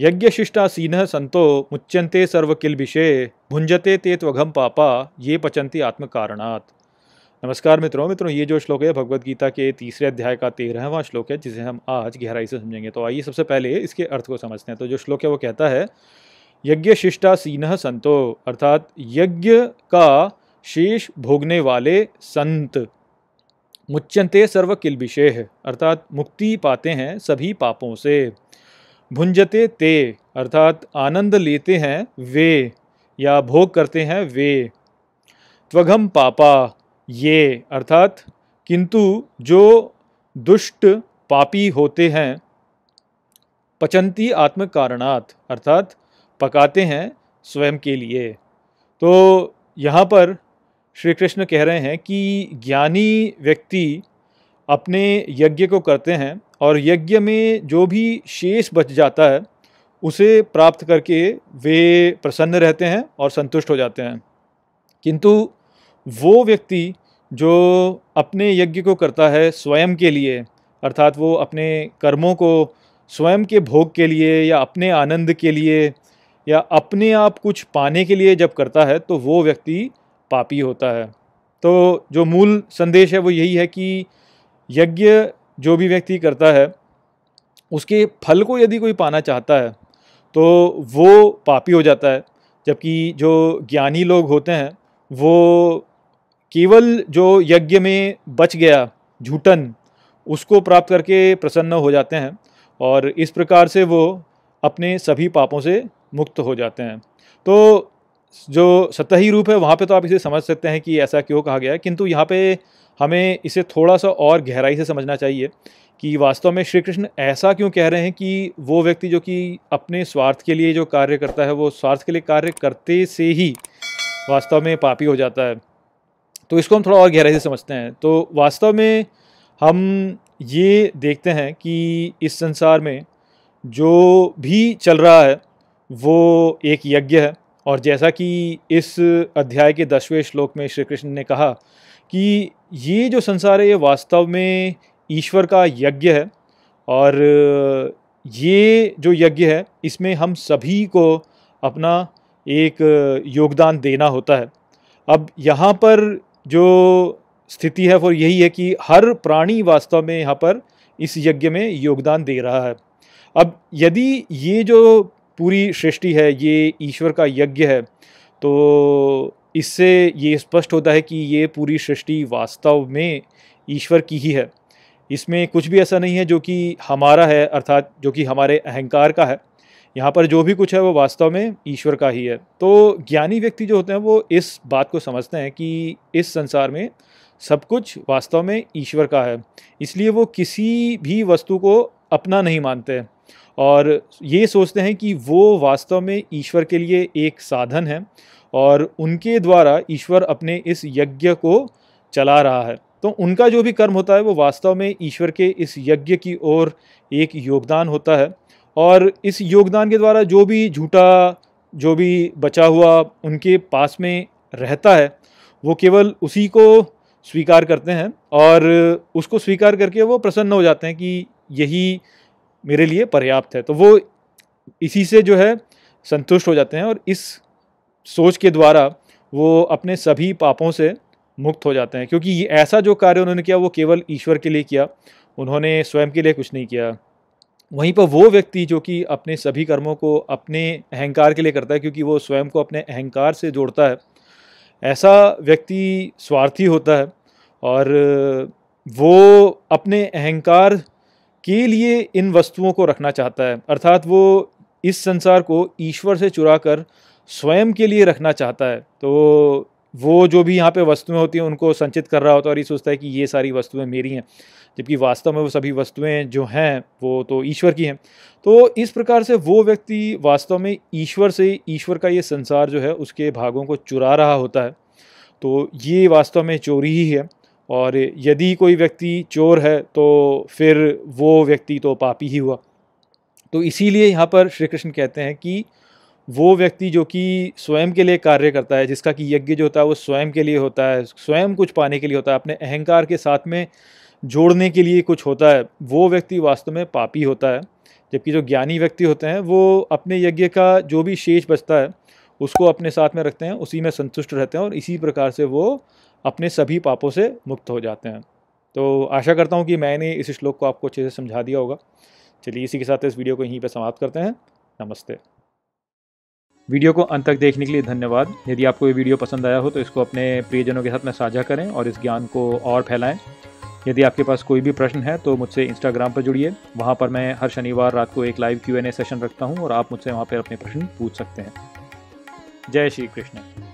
यज्ञशिष्टा scene संतो मुच्यंते सर्वकिल विषय भुंजते ते त्वघम पापा ये पचंती आत्मकारणात् नमस्कार मित्रों मित्रों ये जो श्लोक है भगवत गीता के तीसरे अध्याय का तेरहवां श्लोक है जिसे हम आज गहराई से समझेंगे तो आइए सबसे पहले इसके अर्थ को समझते हैं तो जो श्लोक है वो कहता है यज्ञ शिष्टा सीन संतो अर्थात यज्ञ का शेष भोगने वाले संत मुच्यंते सर्व किल अर्थात मुक्ति पाते हैं सभी पापों से भुंजते ते अर्थात आनंद लेते हैं वे या भोग करते हैं वे त्वघम पापा ये अर्थात किंतु जो दुष्ट पापी होते हैं पचंती आत्म कारणात् अर्थात पकाते हैं स्वयं के लिए तो यहाँ पर श्री कृष्ण कह रहे हैं कि ज्ञानी व्यक्ति अपने यज्ञ को करते हैं और यज्ञ में जो भी शेष बच जाता है उसे प्राप्त करके वे प्रसन्न रहते हैं और संतुष्ट हो जाते हैं किंतु वो व्यक्ति जो अपने यज्ञ को करता है स्वयं के लिए अर्थात वो अपने कर्मों को स्वयं के भोग के लिए या अपने आनंद के लिए या अपने आप कुछ पाने के लिए जब करता है तो वो व्यक्ति पापी होता है तो जो मूल संदेश है वो यही है कि यज्ञ जो भी व्यक्ति करता है उसके फल को यदि कोई पाना चाहता है तो वो पापी हो जाता है जबकि जो ज्ञानी लोग होते हैं वो केवल जो यज्ञ में बच गया झूठन उसको प्राप्त करके प्रसन्न हो जाते हैं और इस प्रकार से वो अपने सभी पापों से मुक्त हो जाते हैं तो जो सतही रूप है वहाँ पे तो आप इसे समझ सकते हैं कि ऐसा क्यों कहा गया है किंतु यहाँ पे हमें इसे थोड़ा सा और गहराई से समझना चाहिए कि वास्तव में श्री कृष्ण ऐसा क्यों कह रहे हैं कि वो व्यक्ति जो कि अपने स्वार्थ के लिए जो कार्य करता है वो स्वार्थ के लिए कार्य करते से ही वास्तव में पापी हो जाता है तो इसको हम थोड़ा और गहराई से समझते हैं तो वास्तव में हम ये देखते हैं कि इस संसार में जो भी चल रहा है वो एक यज्ञ है और जैसा कि इस अध्याय के दसवें श्लोक में श्री कृष्ण ने कहा कि ये जो संसार है ये वास्तव में ईश्वर का यज्ञ है और ये जो यज्ञ है इसमें हम सभी को अपना एक योगदान देना होता है अब यहाँ पर जो स्थिति है वो यही है कि हर प्राणी वास्तव में यहाँ पर इस यज्ञ में योगदान दे रहा है अब यदि ये जो पूरी सृष्टि है ये ईश्वर का यज्ञ है तो इससे ये स्पष्ट होता है कि ये पूरी सृष्टि वास्तव में ईश्वर की ही है इसमें कुछ भी ऐसा नहीं है जो कि हमारा है अर्थात जो कि हमारे अहंकार का है यहाँ पर जो भी कुछ है वो वास्तव में ईश्वर का ही है तो ज्ञानी व्यक्ति जो होते हैं वो इस बात को समझते हैं कि इस संसार में सब कुछ वास्तव में ईश्वर का है इसलिए वो किसी भी वस्तु को अपना नहीं मानते हैं और ये सोचते हैं कि वो वास्तव में ईश्वर के लिए एक साधन है और उनके द्वारा ईश्वर अपने इस यज्ञ को चला रहा है तो उनका जो भी कर्म होता है वो वास्तव में ईश्वर के इस यज्ञ की ओर एक योगदान होता है और इस योगदान के द्वारा जो भी झूठा जो भी बचा हुआ उनके पास में रहता है वो केवल उसी को स्वीकार करते हैं और उसको स्वीकार करके वो प्रसन्न हो जाते हैं कि यही मेरे लिए पर्याप्त है तो वो इसी से जो है संतुष्ट हो जाते हैं और इस सोच के द्वारा वो अपने सभी पापों से मुक्त हो जाते हैं क्योंकि ये ऐसा जो कार्य उन्होंने किया वो केवल ईश्वर के लिए किया उन्होंने स्वयं के लिए कुछ नहीं किया वहीं पर वो व्यक्ति जो कि अपने सभी कर्मों को अपने अहंकार के लिए करता है क्योंकि वो स्वयं को अपने अहंकार से जोड़ता है ऐसा व्यक्ति स्वार्थी होता है और वो अपने अहंकार के लिए इन वस्तुओं को रखना चाहता है अर्थात वो इस संसार को ईश्वर से चुरा कर स्वयं के लिए रखना चाहता है तो वो जो भी यहाँ पे वस्तुएं होती हैं उनको संचित कर रहा होता है और ये सोचता है कि ये सारी वस्तुएं मेरी हैं जबकि वास्तव में वो सभी वस्तुएं जो हैं वो तो ईश्वर की हैं तो इस प्रकार से वो व्यक्ति वास्तव में ईश्वर से ईश्वर का ये संसार जो है उसके भागों को चुरा रहा होता है तो ये वास्तव में चोरी ही है और यदि कोई व्यक्ति चोर है तो फिर वो व्यक्ति तो पापी ही हुआ तो इसीलिए यहाँ पर श्री कृष्ण कहते हैं कि वो व्यक्ति जो कि स्वयं के लिए कार्य करता है जिसका कि यज्ञ जो होता है वो स्वयं के लिए होता है स्वयं कुछ पाने के लिए होता है अपने अहंकार के साथ में जोड़ने के लिए कुछ होता है वो व्यक्ति वास्तव में पापी होता है जबकि जो ज्ञानी व्यक्ति होते हैं वो अपने यज्ञ का जो भी शेष बचता है उसको अपने साथ में रखते हैं उसी में संतुष्ट रहते हैं और इसी प्रकार से वो अपने सभी पापों से मुक्त हो जाते हैं तो आशा करता हूँ कि मैंने इस श्लोक को आपको अच्छे से समझा दिया होगा चलिए इसी के साथ इस वीडियो को यहीं पर समाप्त करते हैं नमस्ते वीडियो को अंत तक देखने के लिए धन्यवाद यदि आपको ये वीडियो पसंद आया हो तो इसको अपने प्रियजनों के साथ में साझा करें और इस ज्ञान को और फैलाएं यदि आपके पास कोई भी प्रश्न है तो मुझसे इंस्टाग्राम पर जुड़िए वहाँ पर मैं हर शनिवार रात को एक live Q N A session रखता हूँ और आप मुझसे वहाँ पर अपने प्रश्न पूछ सकते हैं जय श्री कृष्ण